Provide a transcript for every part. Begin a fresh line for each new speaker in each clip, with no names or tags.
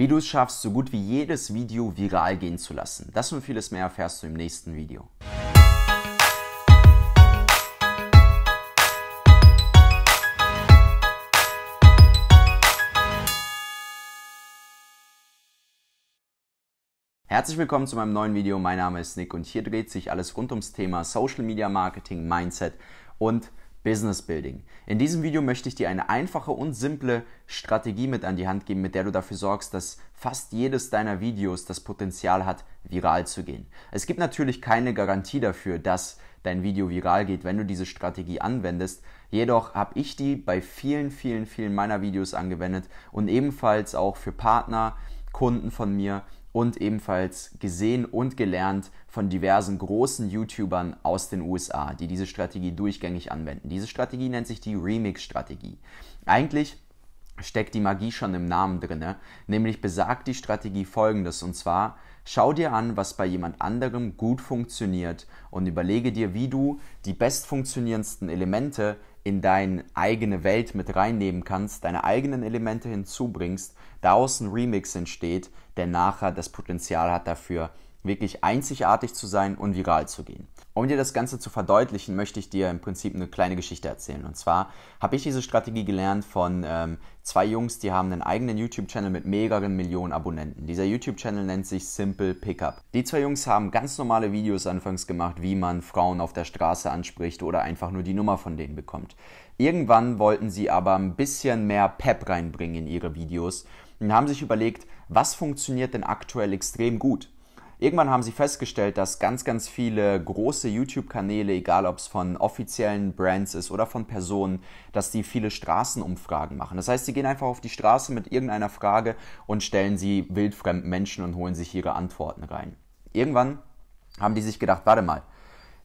Wie du es schaffst, so gut wie jedes Video viral gehen zu lassen. Das und vieles mehr erfährst du im nächsten Video. Herzlich willkommen zu meinem neuen Video. Mein Name ist Nick und hier dreht sich alles rund ums Thema Social Media Marketing, Mindset und Business Building. In diesem Video möchte ich dir eine einfache und simple Strategie mit an die Hand geben, mit der du dafür sorgst, dass fast jedes deiner Videos das Potenzial hat, viral zu gehen. Es gibt natürlich keine Garantie dafür, dass dein Video viral geht, wenn du diese Strategie anwendest. Jedoch habe ich die bei vielen, vielen, vielen meiner Videos angewendet und ebenfalls auch für Partner, Kunden von mir und ebenfalls gesehen und gelernt von diversen großen YouTubern aus den USA, die diese Strategie durchgängig anwenden. Diese Strategie nennt sich die Remix-Strategie. Eigentlich steckt die Magie schon im Namen drinne, nämlich besagt die Strategie folgendes und zwar schau dir an, was bei jemand anderem gut funktioniert und überlege dir, wie du die bestfunktionierendsten Elemente in deine eigene Welt mit reinnehmen kannst, deine eigenen Elemente hinzubringst, daraus ein Remix entsteht, der nachher das Potenzial hat dafür, wirklich einzigartig zu sein und viral zu gehen. Um dir das Ganze zu verdeutlichen, möchte ich dir im Prinzip eine kleine Geschichte erzählen. Und zwar habe ich diese Strategie gelernt von ähm, zwei Jungs, die haben einen eigenen YouTube-Channel mit mehreren Millionen Abonnenten. Dieser YouTube-Channel nennt sich Simple Pickup. Die zwei Jungs haben ganz normale Videos anfangs gemacht, wie man Frauen auf der Straße anspricht oder einfach nur die Nummer von denen bekommt. Irgendwann wollten sie aber ein bisschen mehr Pep reinbringen in ihre Videos und haben sich überlegt, was funktioniert denn aktuell extrem gut? Irgendwann haben sie festgestellt, dass ganz, ganz viele große YouTube-Kanäle, egal ob es von offiziellen Brands ist oder von Personen, dass die viele Straßenumfragen machen. Das heißt, sie gehen einfach auf die Straße mit irgendeiner Frage und stellen sie wildfremden Menschen und holen sich ihre Antworten rein. Irgendwann haben die sich gedacht, warte mal,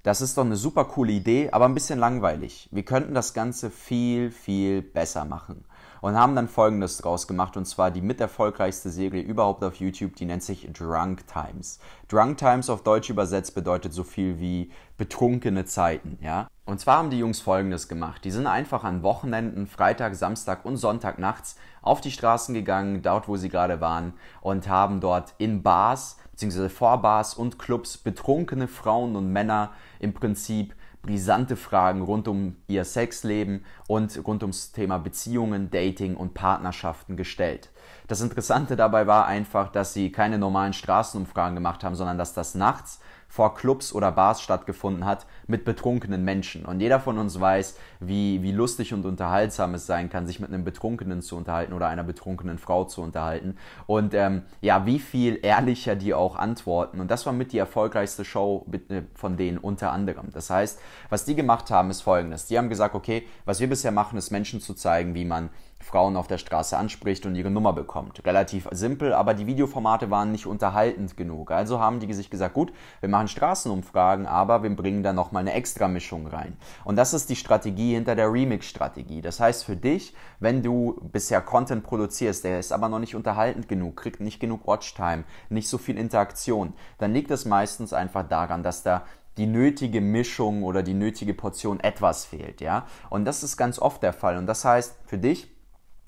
das ist doch eine super coole Idee, aber ein bisschen langweilig. Wir könnten das Ganze viel, viel besser machen und haben dann folgendes draus gemacht und zwar die mit erfolgreichste Serie überhaupt auf YouTube, die nennt sich Drunk Times. Drunk Times auf Deutsch übersetzt bedeutet so viel wie betrunkene Zeiten, ja? Und zwar haben die Jungs folgendes gemacht. Die sind einfach an Wochenenden, Freitag, Samstag und Sonntag nachts auf die Straßen gegangen, dort wo sie gerade waren und haben dort in Bars beziehungsweise vor Bars und Clubs betrunkene Frauen und Männer im Prinzip brisante Fragen rund um ihr Sexleben und rund ums Thema Beziehungen, Dating und Partnerschaften gestellt. Das Interessante dabei war einfach, dass sie keine normalen Straßenumfragen gemacht haben, sondern dass das nachts vor Clubs oder Bars stattgefunden hat mit betrunkenen Menschen. Und jeder von uns weiß, wie, wie lustig und unterhaltsam es sein kann, sich mit einem Betrunkenen zu unterhalten oder einer betrunkenen Frau zu unterhalten. Und ähm, ja, wie viel ehrlicher die auch antworten. Und das war mit die erfolgreichste Show äh, von denen unter anderem. Das heißt, was die gemacht haben, ist folgendes. Die haben gesagt, okay, was wir bisher machen, ist Menschen zu zeigen, wie man Frauen auf der Straße anspricht und ihre Nummer bekommt. Relativ simpel, aber die Videoformate waren nicht unterhaltend genug. Also haben die sich gesagt, gut, wir machen Straßenumfragen, aber wir bringen da nochmal eine Extra-Mischung rein. Und das ist die Strategie hinter der Remix-Strategie. Das heißt für dich, wenn du bisher Content produzierst, der ist aber noch nicht unterhaltend genug, kriegt nicht genug Watchtime, nicht so viel Interaktion, dann liegt es meistens einfach daran, dass da die nötige Mischung oder die nötige Portion etwas fehlt, ja. Und das ist ganz oft der Fall. Und das heißt, für dich,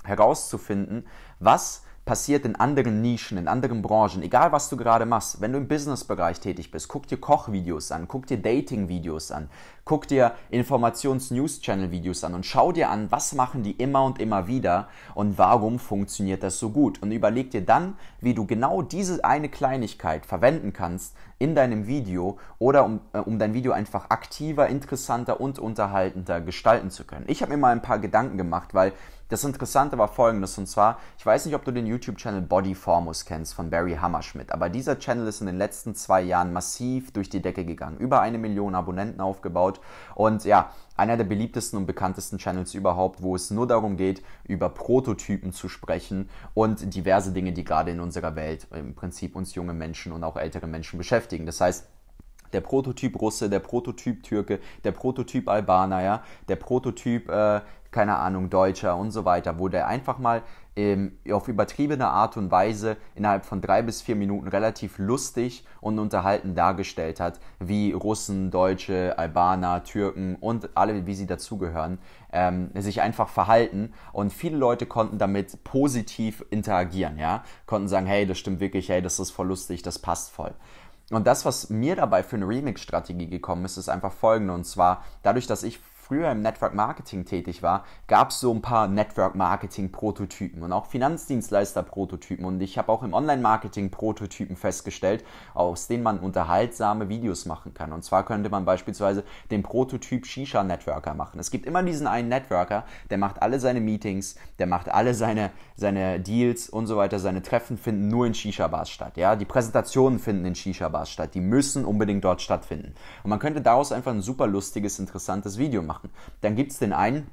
herauszufinden, was passiert in anderen Nischen, in anderen Branchen, egal was du gerade machst. Wenn du im Businessbereich tätig bist, guck dir Kochvideos an, guck dir Dating-Videos an, guck dir Informations-News-Channel-Videos an und schau dir an, was machen die immer und immer wieder und warum funktioniert das so gut. Und überleg dir dann, wie du genau diese eine Kleinigkeit verwenden kannst, in deinem Video oder um, äh, um dein Video einfach aktiver, interessanter und unterhaltender gestalten zu können. Ich habe mir mal ein paar Gedanken gemacht, weil das Interessante war folgendes, und zwar, ich weiß nicht, ob du den YouTube-Channel Body Formus kennst von Barry Hammerschmidt, aber dieser Channel ist in den letzten zwei Jahren massiv durch die Decke gegangen, über eine Million Abonnenten aufgebaut und ja, einer der beliebtesten und bekanntesten Channels überhaupt, wo es nur darum geht, über Prototypen zu sprechen und diverse Dinge, die gerade in unserer Welt im Prinzip uns junge Menschen und auch ältere Menschen beschäftigen. Das heißt, der Prototyp Russe, der Prototyp Türke, der Prototyp Albaner, ja, der Prototyp, äh, keine Ahnung, Deutscher und so weiter, wo der einfach mal ähm, auf übertriebene Art und Weise innerhalb von drei bis vier Minuten relativ lustig und unterhalten dargestellt hat, wie Russen, Deutsche, Albaner, Türken und alle, wie sie dazugehören, ähm, sich einfach verhalten und viele Leute konnten damit positiv interagieren, ja, konnten sagen, hey, das stimmt wirklich, hey, das ist voll lustig, das passt voll. Und das, was mir dabei für eine Remix-Strategie gekommen ist, ist einfach folgende. Und zwar, dadurch, dass ich früher im Network Marketing tätig war, gab es so ein paar Network Marketing Prototypen und auch Finanzdienstleister Prototypen und ich habe auch im Online Marketing Prototypen festgestellt, aus denen man unterhaltsame Videos machen kann. Und zwar könnte man beispielsweise den Prototyp Shisha Networker machen. Es gibt immer diesen einen Networker, der macht alle seine Meetings, der macht alle seine, seine Deals und so weiter, seine Treffen finden nur in Shisha Bars statt. Ja, die Präsentationen finden in Shisha Bars statt, die müssen unbedingt dort stattfinden. Und man könnte daraus einfach ein super lustiges, interessantes Video machen machen. Dann gibt es den einen,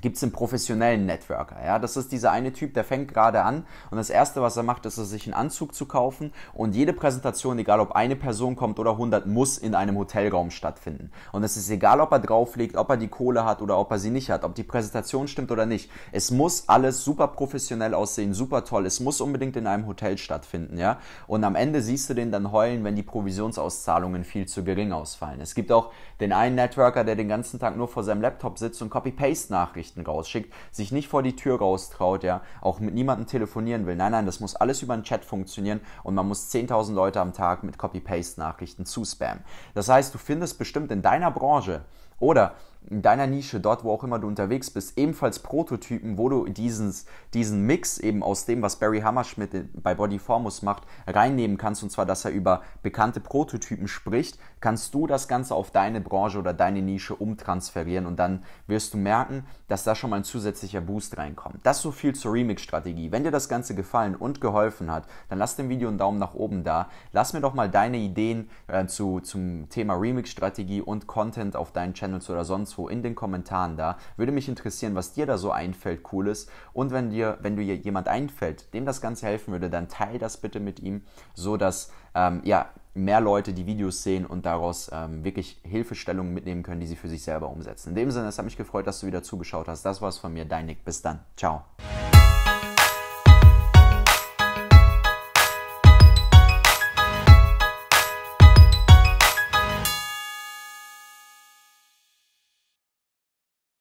gibt es den professionellen Networker. Ja? Das ist dieser eine Typ, der fängt gerade an und das Erste, was er macht, ist, er sich einen Anzug zu kaufen und jede Präsentation, egal ob eine Person kommt oder 100, muss in einem Hotelraum stattfinden. Und es ist egal, ob er drauflegt, ob er die Kohle hat oder ob er sie nicht hat, ob die Präsentation stimmt oder nicht. Es muss alles super professionell aussehen, super toll. Es muss unbedingt in einem Hotel stattfinden. Ja? Und am Ende siehst du den dann heulen, wenn die Provisionsauszahlungen viel zu gering ausfallen. Es gibt auch den einen Networker, der den ganzen Tag nur vor seinem Laptop sitzt und Copy-Paste-Nachrichten Nachrichten rausschickt, sich nicht vor die Tür raustraut, ja, auch mit niemandem telefonieren will. Nein, nein, das muss alles über einen Chat funktionieren und man muss 10.000 Leute am Tag mit Copy-Paste-Nachrichten zuspammen. Das heißt, du findest bestimmt in deiner Branche oder in deiner Nische, dort wo auch immer du unterwegs bist, ebenfalls Prototypen, wo du diesen, diesen Mix eben aus dem, was Barry Hammerschmidt bei Bodyformus macht, reinnehmen kannst. Und zwar, dass er über bekannte Prototypen spricht, kannst du das Ganze auf deine Branche oder deine Nische umtransferieren. Und dann wirst du merken, dass da schon mal ein zusätzlicher Boost reinkommt. Das so viel zur Remix-Strategie. Wenn dir das Ganze gefallen und geholfen hat, dann lass dem Video einen Daumen nach oben da. Lass mir doch mal deine Ideen äh, zu, zum Thema Remix-Strategie und Content auf deinen Channel Channels oder sonst wo in den Kommentaren da. Würde mich interessieren, was dir da so einfällt, cooles. Und wenn dir, wenn du jemand einfällt, dem das Ganze helfen würde, dann teile das bitte mit ihm, so dass ähm, ja mehr Leute die Videos sehen und daraus ähm, wirklich Hilfestellungen mitnehmen können, die sie für sich selber umsetzen. In dem Sinne, es hat mich gefreut, dass du wieder zugeschaut hast. Das war es von mir, dein Nick. Bis dann. Ciao.